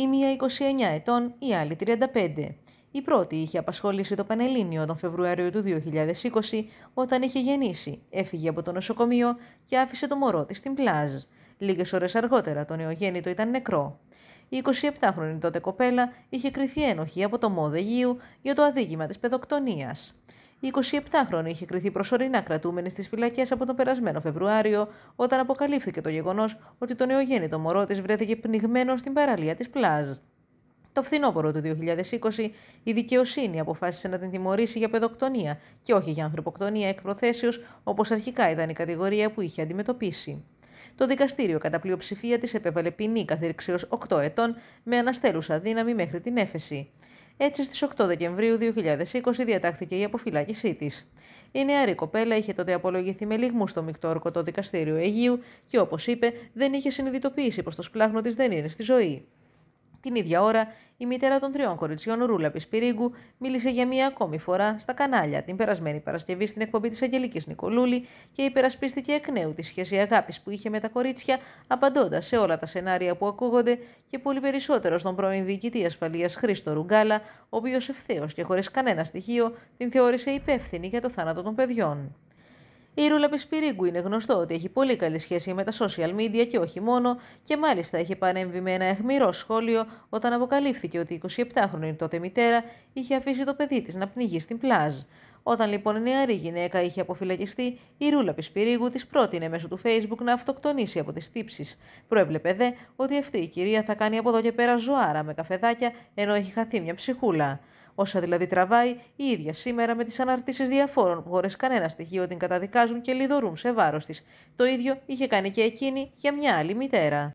η μία 29 ετών, η άλλη 35. Η πρώτη είχε απασχολήσει το Πανελλήνιο τον Φεβρουάριο του 2020 όταν είχε γεννήσει, έφυγε από το νοσοκομείο και άφησε το μωρό της στην πλάζ. Λίγες ώρες αργότερα το νεογέννητο ήταν νεκρό. Η 27χρονη τότε κοπέλα είχε κριθεί ένοχη από το ΜΟΔΕΓΙΟΥ για το αδίκημα της παιδοκτονίας. Η 27χρονη είχε κρυθεί προσωρινά κρατούμενη στις φυλακές από τον περασμένο Φεβρουάριο, όταν αποκαλύφθηκε το γεγονός ότι το νεογέννητο μωρό της βρέθηκε πνιγμένο στην παραλία της Πλάζ. Το φθινόπωρο του 2020, η δικαιοσύνη αποφάσισε να την τιμωρήσει για παιδοκτονία και όχι για ανθρωποκτονία εκ προθέσεως, όπως αρχικά ήταν η κατηγορία που είχε αντιμετωπίσει. Το δικαστήριο κατά πλειοψηφία της επέβαλε ποινή καθήρξεως 8 ετών με αναστέλουσα δύναμη μέχρι την έφεση. Έτσι, στις 8 Δεκεμβρίου 2020 διατάχθηκε η αποφυλάκησή της. Η νεαρή κοπέλα είχε τότε απολογηθεί με λιγμού στο Μικτόρκο το δικαστήριο Αιγείου και όπως είπε δεν είχε συνειδητοποιήσει πως το σπλάχνο της δεν είναι στη ζωή. Την ίδια ώρα, η μητέρα των τριών κοριτσιών, Ρούλα Πισπυρίγκου, μίλησε για μία ακόμη φορά στα κανάλια την περασμένη Παρασκευή στην εκπομπή της Αγγελικής Νικολούλη και υπερασπίστηκε εκ νέου τη σχέση αγάπης που είχε με τα κορίτσια, απαντώντας σε όλα τα σενάρια που ακούγονται και πολύ περισσότερο στον πρώην διοικητή ασφαλείας Χρήστο Ρουγκάλα, ο οποίος ευθέως και χωρίς κανένα στοιχείο την θεώρησε υπεύθυνη για το θάνατο των παιδιών. Η Ρούλα Πισπυρίγκου είναι γνωστό ότι έχει πολύ καλή σχέση με τα social media και όχι μόνο, και μάλιστα έχει παρέμβει με ένα αιχμηρό σχόλιο όταν αποκαλύφθηκε ότι η 27χρονη τότε μητέρα είχε αφήσει το παιδί της να πνιγεί στην πλάζ. Όταν λοιπόν η νεαρή γυναίκα είχε αποφυλακιστεί, η Ρούλα Πισπυρίγκου της πρότεινε μέσω του Facebook να αυτοκτονήσει από τις τύψεις. Προέβλεπε δε ότι αυτή η κυρία θα κάνει από εδώ και πέρα ζωάρα με καφεδάκια, ενώ έχει χαθεί μια ψυχούλα όσα δηλαδή τραβάει η ίδια σήμερα με τις αναρτήσεις διαφόρων που χωρίς κανένα στοιχείο την καταδικάζουν και λιδωρούν σε βάρος της. Το ίδιο είχε κάνει και εκείνη για μια άλλη μητέρα.